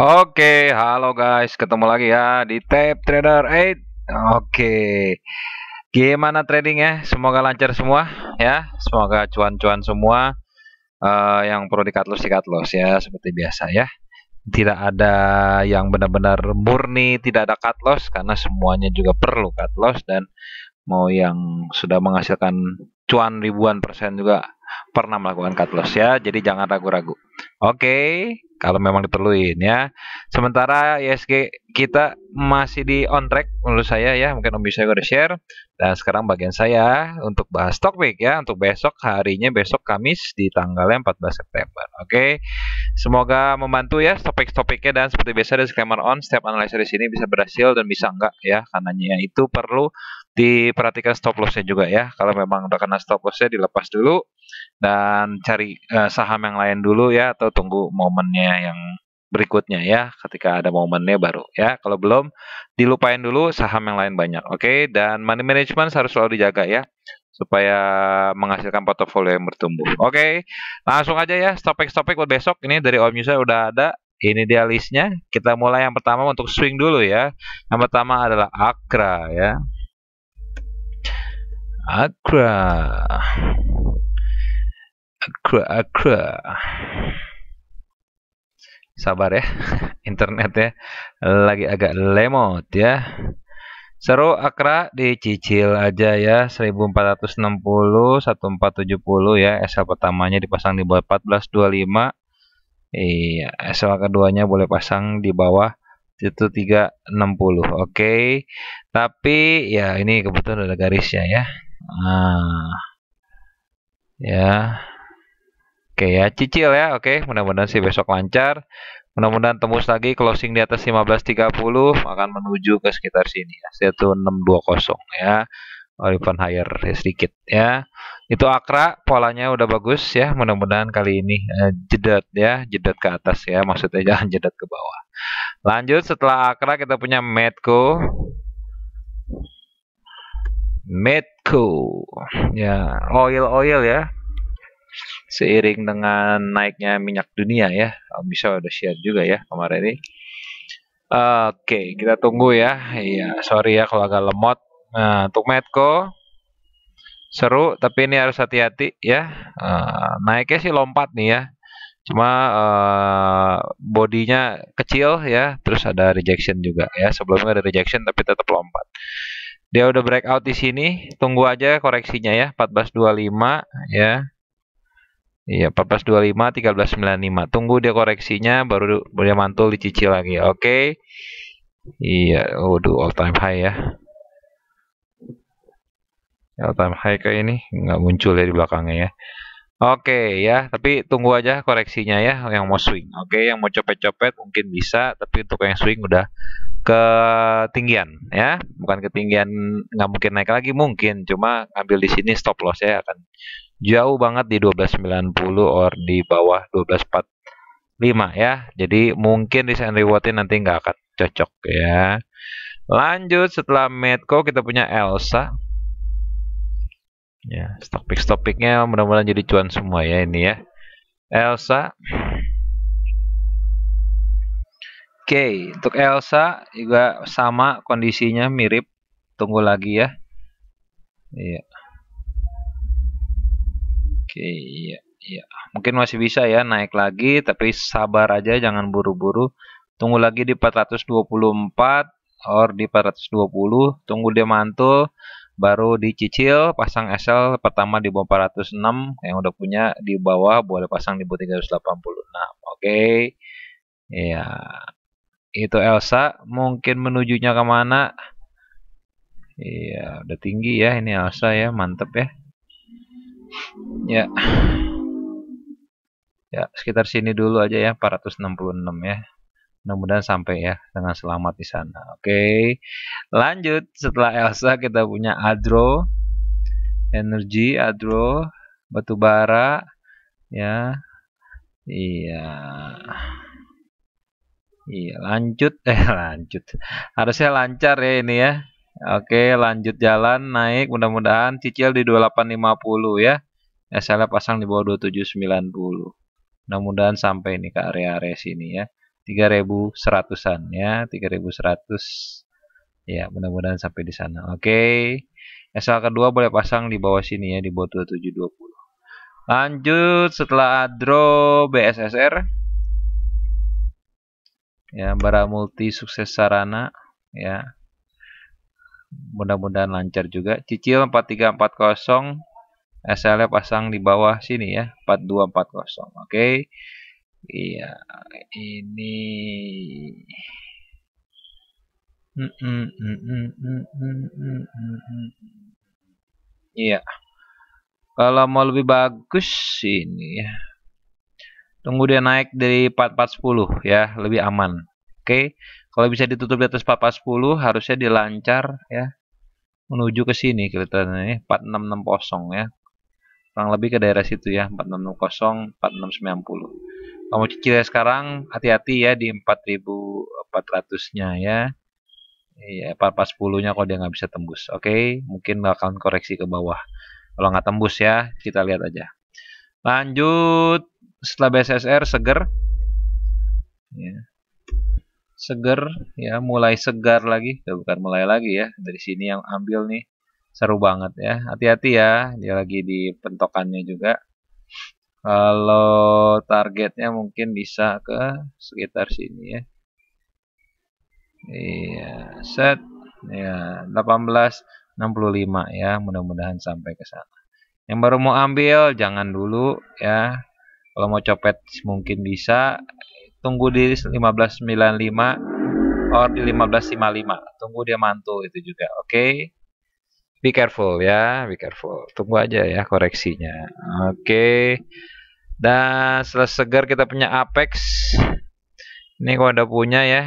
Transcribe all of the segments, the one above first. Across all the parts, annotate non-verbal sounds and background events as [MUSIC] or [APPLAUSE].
Oke, halo guys, ketemu lagi ya di Tape Trader 8. Oke. Gimana trading ya? Semoga lancar semua ya. Semoga cuan-cuan semua. Uh, yang perlu dikat loss dikat loss ya seperti biasa ya. Tidak ada yang benar-benar murni, tidak ada cut loss karena semuanya juga perlu cut loss dan mau yang sudah menghasilkan cuan ribuan persen juga pernah melakukan cut loss ya. Jadi jangan ragu-ragu. Oke, kalau memang diperluin ya. Sementara ISG kita masih di on track menurut saya ya. Mungkin Om bisa udah share. Dan sekarang bagian saya untuk bahas topik ya. Untuk besok harinya besok Kamis di tanggalnya 14 September. Oke. Semoga membantu ya topik-topiknya dan seperti biasa disclaimer on setiap analisa di sini bisa berhasil dan bisa enggak ya. Karenanya itu perlu diperhatikan stop lossnya juga ya. Kalau memang udah kena stop lossnya dilepas dulu dan cari uh, saham yang lain dulu ya atau tunggu momennya yang berikutnya ya ketika ada momennya baru ya kalau belum dilupain dulu saham yang lain banyak oke okay? dan money management harus selalu dijaga ya supaya menghasilkan portofolio yang bertumbuh oke okay? langsung aja ya topik-topik buat besok ini dari Om Yusa udah ada ini dia listnya kita mulai yang pertama untuk swing dulu ya yang pertama adalah Akra ya Accra. Accra, Accra. Sabar ya, [LAUGHS] internet ya, lagi agak lemot ya. Seru Akra dicicil aja ya 1460 1470 ya SL pertamanya dipasang di bawah 1425 Iya SL keduanya boleh pasang di bawah itu 360 Oke okay. Tapi ya ini kebetulan ada garisnya ya Nah, ya. Oke ya, cicil ya. Oke, mudah-mudahan sih besok lancar. Mudah-mudahan tembus lagi closing di atas 15.30 akan menuju ke sekitar sini ya. kosong ya. Open higher ya, sedikit ya. Itu akra polanya udah bagus ya. Mudah-mudahan kali ini eh, jedat ya, jedet ke atas ya. Maksudnya [LAUGHS] jangan jedet ke bawah. Lanjut setelah akra kita punya Medco Medco ya oil oil ya seiring dengan naiknya minyak dunia ya bisa udah share juga ya kemarin ini oke kita tunggu ya iya sorry ya kalau agak lemot nah untuk Medco seru tapi ini harus hati-hati ya eh, naiknya sih lompat nih ya cuma eh, bodinya kecil ya terus ada rejection juga ya sebelumnya ada rejection tapi tetap lompat dia udah breakout di sini, tunggu aja koreksinya ya 1425 ya. Iya, 1425 1395. Tunggu dia koreksinya baru dia mantul dicicil lagi. Oke. Okay. Iya, waduh all time high ya. All time high kayak ini nggak muncul ya di belakangnya ya. Oke okay, ya, tapi tunggu aja koreksinya ya yang mau swing. Oke, okay, yang mau copet-copet mungkin bisa, tapi untuk yang swing udah ketinggian ya bukan ketinggian nggak mungkin naik lagi mungkin cuma ambil di sini stop loss ya akan jauh banget di 1290 or di bawah 1245 ya jadi mungkin di sini rewardnya nanti nggak akan cocok ya lanjut setelah Medco kita punya Elsa ya stop pick mudah-mudahan jadi cuan semua ya ini ya Elsa Oke, untuk Elsa juga sama kondisinya mirip. Tunggu lagi ya. Iya. Oke, iya, iya. Mungkin masih bisa ya naik lagi, tapi sabar aja jangan buru-buru. Tunggu lagi di 424 or di 420, tunggu dia mantul baru dicicil, pasang SL pertama di bawah 406, yang udah punya di bawah boleh pasang di bawah 386. Oke. Okay. Iya itu Elsa mungkin menujunya kemana iya udah tinggi ya ini Elsa ya mantep ya ya ya sekitar sini dulu aja ya 466 ya mudah-mudahan sampai ya dengan selamat di sana oke lanjut setelah Elsa kita punya Adro energi Adro batubara ya iya Iya, lanjut. [LAUGHS] Eh, lanjut. Harusnya lancar ya ini ya. Oke, lanjut jalan naik. Mudah-mudahan cicil di 2850 ya. SL pasang di bawah 2790. Mudah-mudahan sampai ini ke area-area sini ya. 3100-an ya, 3100. Ya, mudah-mudahan sampai di sana. Oke. SL kedua boleh pasang di bawah sini ya, di bawah 2720. Lanjut setelah draw BSSR ya bara multi sukses sarana ya mudah-mudahan lancar juga cicil 4340 SL pasang di bawah sini ya 4240 oke okay. iya ini iya kalau mau lebih bagus ini ya Tunggu dia naik dari 4410 ya, lebih aman. Oke. Kalau bisa ditutup di atas 4410 harusnya dilancar ya menuju ke sini ini 4660 ya, ya. Kurang lebih ke daerah situ ya, 4660, 4690. Kalau ya sekarang hati-hati ya di 4400-nya ya. Iya, 4410-nya kalau dia nggak bisa tembus. Oke, mungkin bakalan koreksi ke bawah. Kalau nggak tembus ya, kita lihat aja. Lanjut setelah BSSR seger ya. seger ya mulai segar lagi ya, bukan mulai lagi ya dari sini yang ambil nih seru banget ya hati-hati ya dia lagi di pentokannya juga kalau targetnya mungkin bisa ke sekitar sini ya iya set ya 1865 ya mudah-mudahan sampai ke sana yang baru mau ambil jangan dulu ya kalau mau copet mungkin bisa tunggu di 1595 or di 1555 tunggu dia mantul itu juga oke okay? be careful ya be careful tunggu aja ya koreksinya oke okay. dan setelah segar kita punya apex ini kalau ada punya ya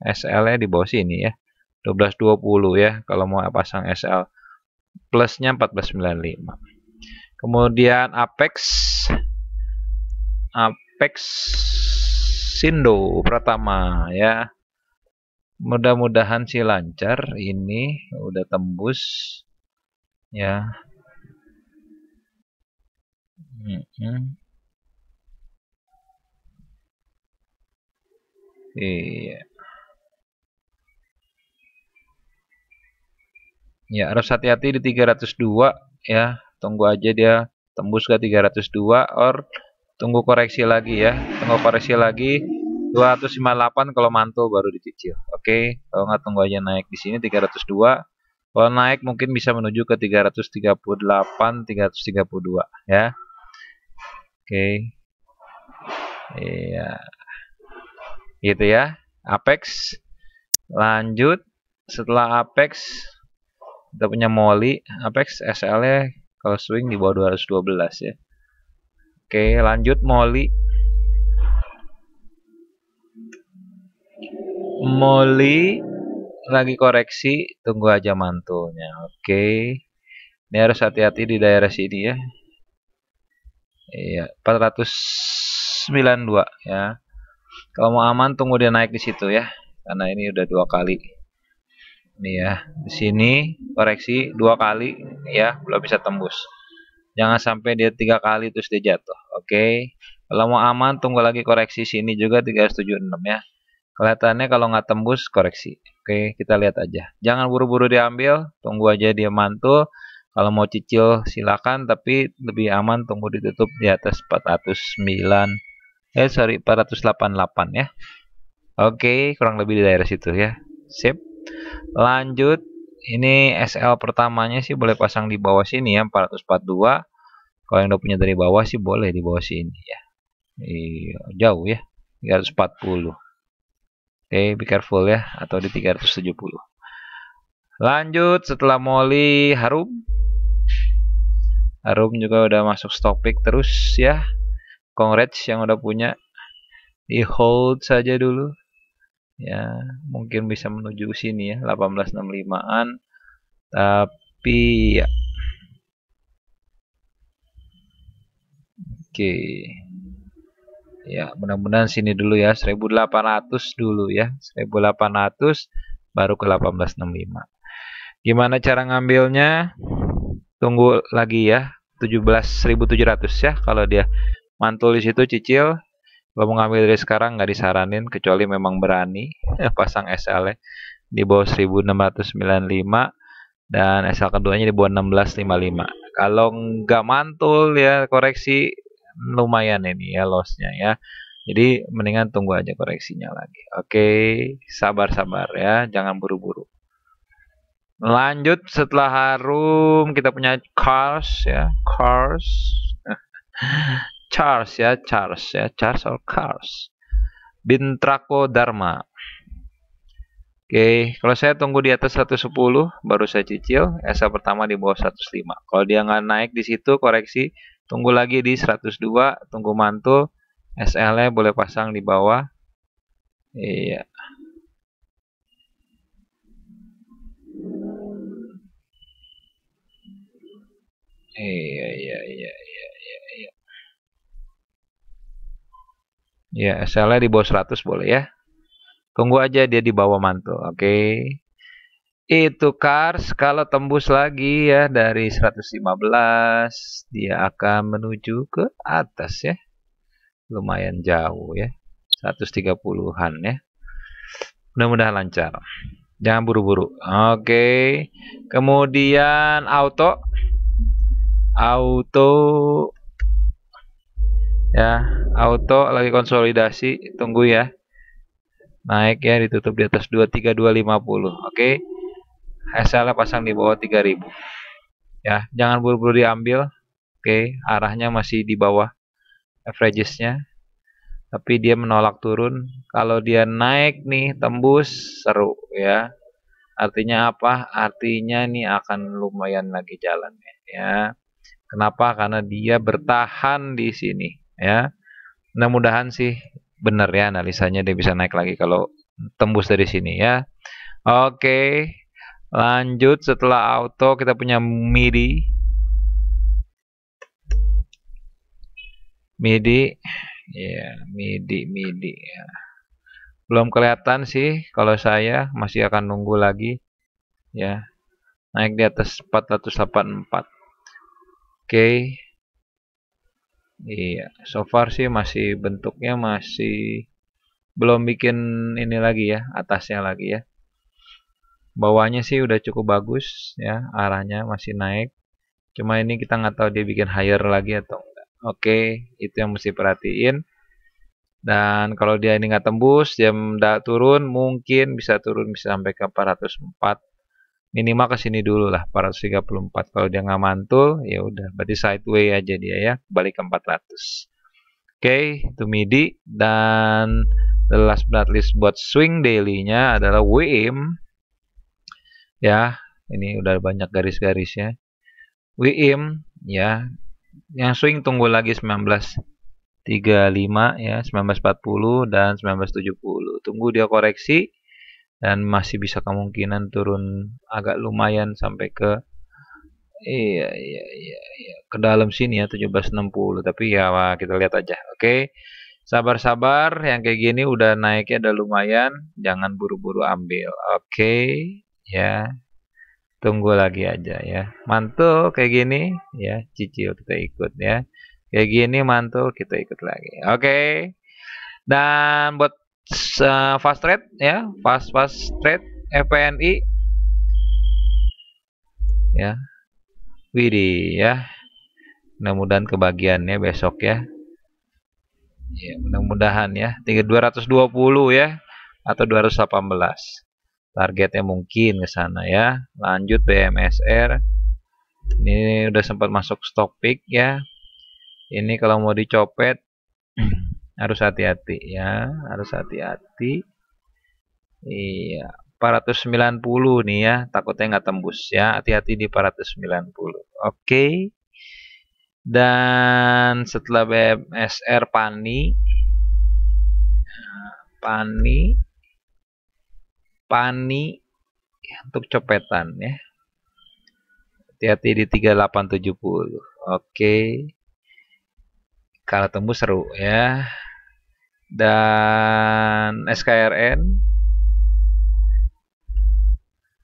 SL nya di bawah sini ya 1220 ya kalau mau pasang SL plusnya 1495 kemudian apex Apex Sindo pertama ya. Mudah-mudahan sih lancar ini udah tembus ya. Mm -hmm. Iya. Ya, harus hati-hati di 302 ya. Tunggu aja dia tembus ke 302 or tunggu koreksi lagi ya tunggu koreksi lagi 258 kalau mantul baru dicicil oke okay. kalau nggak tunggu aja naik di sini 302 kalau naik mungkin bisa menuju ke 338 332 ya oke okay. iya gitu ya Apex lanjut setelah Apex kita punya Molly Apex SL nya kalau swing di bawah 212 ya Oke, lanjut Molly. Molly lagi koreksi, tunggu aja mantulnya. Oke. Ini harus hati-hati di daerah sini ya. Iya, 492 ya. Kalau mau aman tunggu dia naik di situ ya. Karena ini udah dua kali. Ini ya, di sini koreksi dua kali ya, belum bisa tembus jangan sampai dia tiga kali terus dia jatuh oke okay. kalau mau aman tunggu lagi koreksi sini juga 376 ya kelihatannya kalau nggak tembus koreksi oke okay, kita lihat aja jangan buru-buru diambil tunggu aja dia mantul kalau mau cicil silakan tapi lebih aman tunggu ditutup di atas 409 eh sorry 488 ya oke okay, kurang lebih di daerah situ ya sip lanjut ini SL pertamanya sih boleh pasang di bawah sini ya 442 kalau yang udah punya dari bawah sih boleh di bawah sini ya iya jauh ya 340 oke okay, be careful ya atau di 370 lanjut setelah Molly Harum Harum juga udah masuk stock pick terus ya congrats yang udah punya di hold saja dulu ya mungkin bisa menuju sini ya 1865an tapi ya oke ya mudah-mudahan sini dulu ya 1800 dulu ya 1800 baru ke 1865 gimana cara ngambilnya tunggu lagi ya 17.700 ya kalau dia mantul di situ cicil kalau mau ngambil dari sekarang nggak disaranin kecuali memang berani [LAUGHS] pasang SL ya. di bawah 1695 dan SL keduanya di bawah 1655. Kalau nggak mantul ya koreksi lumayan ini ya lossnya ya. Jadi mendingan tunggu aja koreksinya lagi. Oke, sabar-sabar ya, jangan buru-buru. Lanjut setelah harum kita punya cars ya, cars. [LAUGHS] Charles ya, Charles ya, Charles or Cars Bintrako Dharma. Oke, kalau saya tunggu di atas 110 baru saya cicil, esa pertama di bawah 105. Kalau dia nggak naik di situ koreksi, tunggu lagi di 102, tunggu mantul, SL-nya boleh pasang di bawah. Iya. Iya, iya, iya. iya. Ya, SL-nya di bawah 100 boleh ya. Tunggu aja dia di bawah mantul. Oke. Okay. Itu Cars kalau tembus lagi ya dari 115 dia akan menuju ke atas ya. Lumayan jauh ya. 130-an ya. Mudah-mudahan lancar. Jangan buru-buru. Oke. Okay. Kemudian auto auto ya auto lagi konsolidasi tunggu ya naik ya ditutup di atas 23250 oke okay. SL pasang di bawah 3000 ya jangan buru-buru diambil oke okay. arahnya masih di bawah averagesnya tapi dia menolak turun kalau dia naik nih tembus seru ya artinya apa artinya nih akan lumayan lagi jalan ya kenapa karena dia bertahan di sini ya mudah-mudahan sih benar ya analisanya dia bisa naik lagi kalau tembus dari sini ya oke lanjut setelah auto kita punya midi midi ya yeah, midi midi ya belum kelihatan sih kalau saya masih akan nunggu lagi ya naik di atas 484 oke okay. Iya, so far sih masih bentuknya masih belum bikin ini lagi ya, atasnya lagi ya. Bawahnya sih udah cukup bagus ya, arahnya masih naik. Cuma ini kita nggak tahu dia bikin higher lagi atau enggak. Oke, itu yang mesti perhatiin. Dan kalau dia ini nggak tembus, dia turun, mungkin bisa turun bisa sampai ke 404 minimal ke sini dulu lah 434 kalau dia nggak mantul ya udah berarti sideways aja dia ya balik ke 400 oke okay, itu midi dan the last but not least buat swing dailynya adalah WIM ya ini udah banyak garis-garisnya WIM ya yang swing tunggu lagi 19 35 ya 1940 dan 1970 tunggu dia koreksi dan masih bisa kemungkinan turun agak lumayan sampai ke iya iya iya, iya ke dalam sini ya 1760 tapi ya wah, kita lihat aja oke okay. sabar-sabar yang kayak gini udah naiknya udah lumayan jangan buru-buru ambil oke okay. ya tunggu lagi aja ya mantul kayak gini ya cicil kita ikut ya kayak gini mantul kita ikut lagi oke okay. dan buat uh, fast trade ya fast fast trade FPNI ya Widi ya mudah-mudahan kebagiannya besok ya ya mudah-mudahan ya tinggal 220 ya atau 218 targetnya mungkin ke sana ya lanjut BMSR ini udah sempat masuk stock pick ya ini kalau mau dicopet [CLEARS THROAT] harus hati-hati ya harus hati-hati iya 490 nih ya takutnya nggak tembus ya hati-hati di 490 oke okay. dan setelah BMSR Pani Pani Pani ya, untuk copetan ya hati-hati di 3870 oke okay. kalau tembus seru ya dan SKRN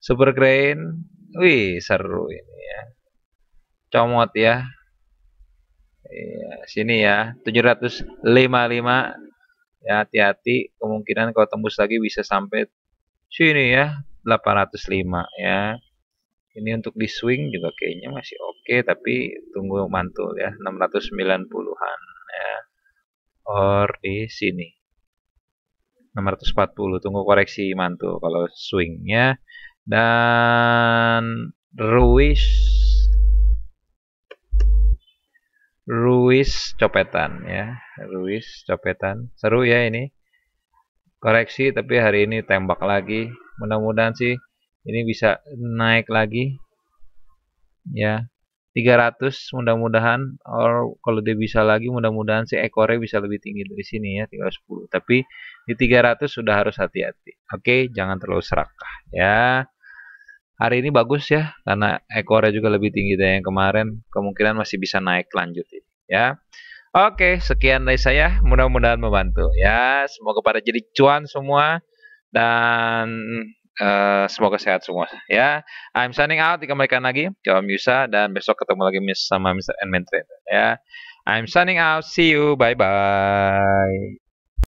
Super Grain, wih seru ini ya comot ya iya sini ya 755 ya hati-hati kemungkinan kalau tembus lagi bisa sampai sini ya 805 ya ini untuk di swing juga kayaknya masih oke okay, tapi tunggu mantul ya 690-an ya or di sini 640 tunggu koreksi mantu kalau swingnya dan Ruiz Ruiz copetan ya Ruiz copetan seru ya ini koreksi tapi hari ini tembak lagi mudah-mudahan sih ini bisa naik lagi ya 300 mudah-mudahan or kalau dia bisa lagi mudah-mudahan si ekornya bisa lebih tinggi dari sini ya 310 tapi di 300 sudah harus hati-hati oke okay, jangan terlalu serakah ya hari ini bagus ya karena ekornya juga lebih tinggi dari yang kemarin kemungkinan masih bisa naik lanjut ini ya oke okay, sekian dari saya mudah-mudahan membantu ya semoga pada jadi cuan semua dan Eh, semoga sehat semua ya. I'm signing out dikembalikan lagi ke Om dan besok ketemu lagi sama Mr. Enman Trader ya. I'm signing out. See you. Bye bye.